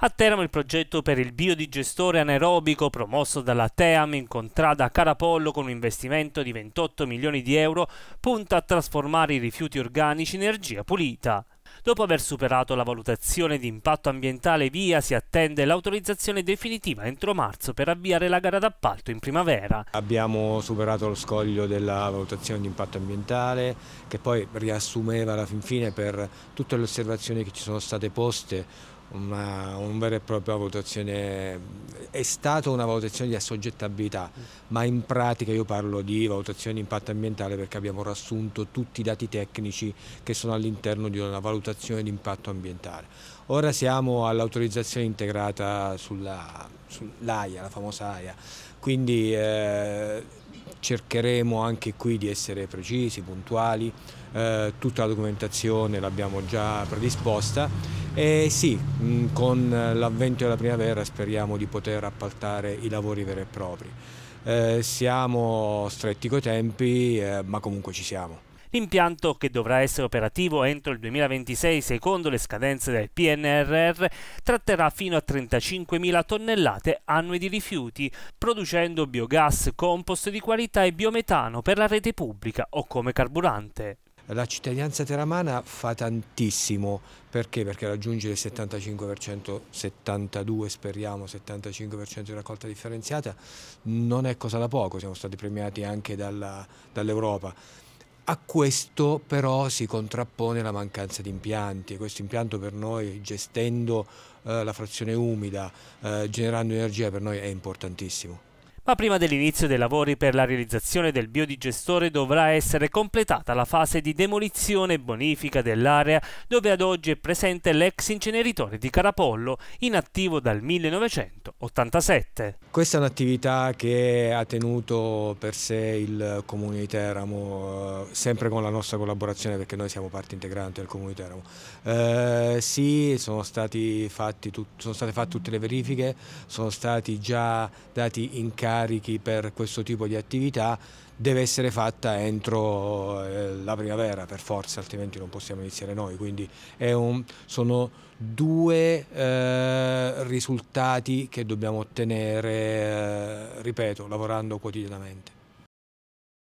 A Teramo il progetto per il biodigestore anaerobico promosso dalla Team in contrada a Carapollo con un investimento di 28 milioni di euro punta a trasformare i rifiuti organici in energia pulita. Dopo aver superato la valutazione di impatto ambientale via, si attende l'autorizzazione definitiva entro marzo per avviare la gara d'appalto in primavera. Abbiamo superato lo scoglio della valutazione di impatto ambientale che poi riassumeva alla fin fine per tutte le osservazioni che ci sono state poste una, una, vera e propria valutazione, è stata una valutazione di assoggettabilità, mm. ma in pratica io parlo di valutazione di impatto ambientale perché abbiamo riassunto tutti i dati tecnici che sono all'interno di una valutazione di impatto ambientale. Ora siamo all'autorizzazione integrata sull'AIA, sull la famosa AIA quindi eh, cercheremo anche qui di essere precisi, puntuali, eh, tutta la documentazione l'abbiamo già predisposta e sì, mh, mm, con l'avvento della primavera speriamo di poter appaltare i lavori veri e propri. Eh, siamo stretti coi tempi, eh, ma comunque ci siamo. L'impianto, che dovrà essere operativo entro il 2026 secondo le scadenze del PNRR, tratterà fino a 35.000 tonnellate annue di rifiuti, producendo biogas compost di qualità e biometano per la rete pubblica o come carburante. La cittadinanza teramana fa tantissimo, perché? Perché raggiunge il 75%, 72% speriamo, 75% di raccolta differenziata non è cosa da poco, siamo stati premiati anche dall'Europa. A questo però si contrappone la mancanza di impianti e questo impianto per noi gestendo eh, la frazione umida, eh, generando energia per noi è importantissimo ma prima dell'inizio dei lavori per la realizzazione del biodigestore dovrà essere completata la fase di demolizione e bonifica dell'area dove ad oggi è presente l'ex inceneritore di Carapollo, inattivo dal 1987. Questa è un'attività che ha tenuto per sé il Comune di Teramo, eh, sempre con la nostra collaborazione perché noi siamo parte integrante del Comune di Teramo. Eh, sì, sono, fatti, sono state fatte tutte le verifiche, sono stati già dati in carico carichi per questo tipo di attività deve essere fatta entro eh, la primavera per forza, altrimenti non possiamo iniziare noi. Quindi un, sono due eh, risultati che dobbiamo ottenere, eh, ripeto, lavorando quotidianamente.